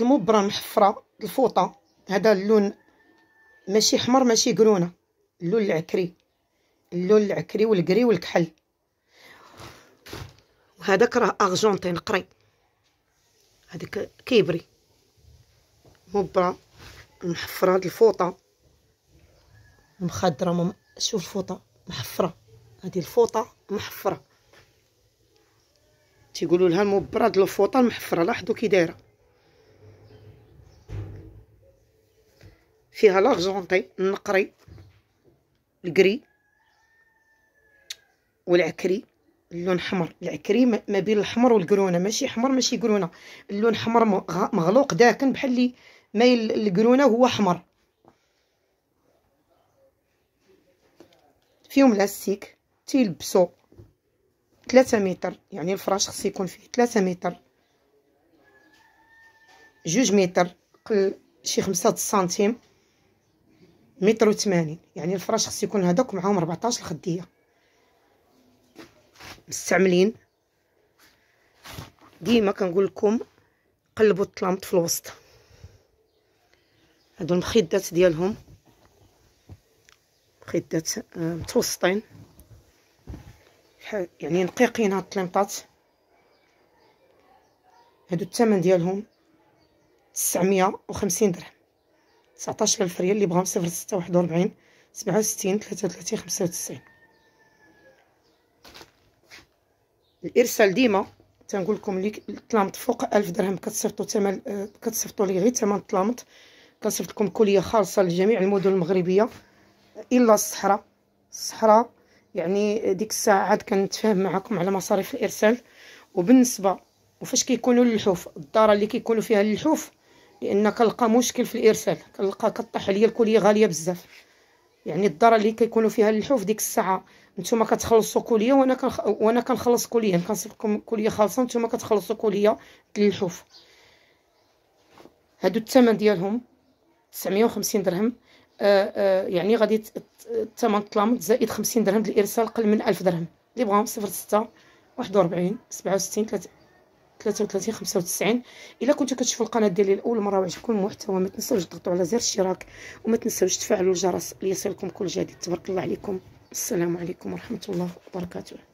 المبرة محفرة الفوطة هذا اللون ماشي حمر ماشي قرونة اللون العكري اللون العكري والقري والكحل وهذاك راه ارجونتين قري هذاك كيبري مبرة محفرة هذه الفوطة مخضرة مم... شوف الفوطة محفرة هذه الفوطة محفرة تيقولوا لها المبرة الفوطة المحفرة لاحظوا كي دايره فيها لارجونطي النقري الكري والعكري اللون حمر العكري ما بين الحمر والقرونه ماشي حمر ماشي قرونه اللون حمر مغلوق داكن بحال اللي مايل القرونه هو حمر فيهم لاستيك تيلبسو ثلاثة متر يعني الفراش خص يكون فيه ثلاثة متر جوج متر قل شي خمسة سنتيم متر وثمانين يعني الفراش خص يكون هذاك معاهم ربعطاش الخديه مستعملين ديما كنقول لكم قلبوا الطلامط في الوسط هادو المخدات ديالهم مخدات آه، متوسطين يعني نقيقين هاد الطليمطات هادو الثمن ديالهم تسعمية وخمسين درهم ألف ريال لي بغاهم صفر ستة واحد وربعين سبعة وستين تلاتة وتلاتين خمسة وتسعين الارسال ديما تنقول لكم لي طلامط فوق ألف درهم تمن ثمن آه، كتصيفطو لي غير تمن طلامط كنصيفط لكم كليه خالصه لجميع المدن المغربيه الا الصحراء الصحراء يعني ديك الساعه عاد كنتفاهم معاكم على مصاريف الارسال وبالنسبه وفاش كيكونوا اللحوف الداره اللي كيكونوا فيها اللحوف لان كنلقى مشكل في الارسال كنلقى كطيح عليا الكوليه غاليه بزاف يعني الدار اللي كيكونوا فيها اللحوف ديك الساعه نتوما كتخلصوا كليه وانا كنخ... وانا كنخلص كليه يعني كنصيب لكم كليه خالصه نتوما كتخلصوا كليه اللحوف هادو الثمن ديالهم 950 درهم آآ آه، آآ آه، يعني غادي الثمن طلامط زائد 50 درهم للارسال قل من 1000 درهم اللي بغاهم 06 41 67 3 33 95 الا كنتو كتشوفوا القناه ديالي لاول مره وعجبكم المحتوى ما تنساوش تضغطوا على زر الاشتراك وما تنساوش تفعلوا الجرس ليصلكم كل جديد تبارك الله عليكم السلام عليكم ورحمه الله وبركاته